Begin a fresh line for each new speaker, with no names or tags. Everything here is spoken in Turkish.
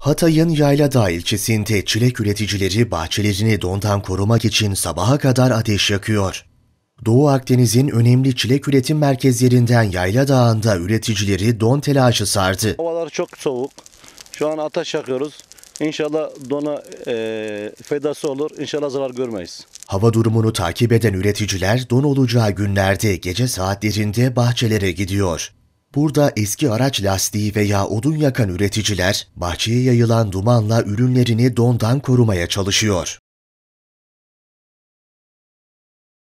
Hatay'ın Yayladağ ilçesinde çilek üreticileri bahçelerini dondan korumak için sabaha kadar ateş yakıyor. Doğu Akdeniz'in önemli çilek üretim merkezlerinden Yayladağ'ında üreticileri don telaşı sardı.
Havalar çok soğuk. Şu an ateş yakıyoruz. İnşallah dona e, faydası olur. İnşallah zarar görmeyiz.
Hava durumunu takip eden üreticiler don olacağı günlerde gece saatlerinde bahçelere gidiyor. Burada eski araç lastiği veya odun yakan üreticiler bahçeye yayılan dumanla ürünlerini dondan korumaya çalışıyor.